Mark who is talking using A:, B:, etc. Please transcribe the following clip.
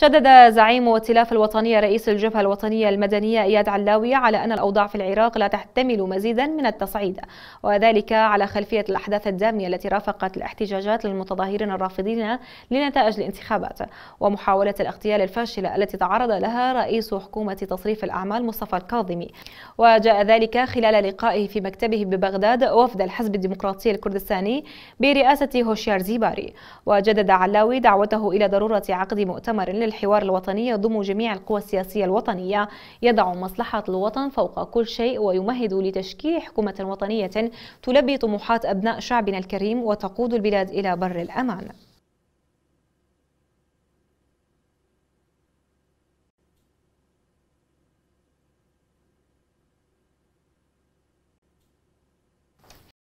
A: شدد زعيم ائتلاف الوطنية رئيس الجبهة الوطنية المدنية إياد علاوي على أن الأوضاع في العراق لا تحتمل مزيدا من التصعيد وذلك على خلفية الأحداث الدامية التي رافقت الاحتجاجات للمتظاهرين الرافضين لنتائج الانتخابات ومحاولة الاغتيال الفاشلة التي تعرض لها رئيس حكومة تصريف الأعمال مصطفى الكاظمي وجاء ذلك خلال لقائه في مكتبه ببغداد وفد الحزب الديمقراطي الكردستاني برئاسة هوشيار زيباري وجدد علاوي دعوته إلى ضرورة عقد مؤتمر للحوار الوطني يضم جميع القوى السياسية الوطنية يضع مصلحة الوطن فوق كل شيء ويمهد لتشكيل حكومة وطنية تلبي طموحات أبناء شعبنا الكريم وتقود البلاد إلى بر الأمان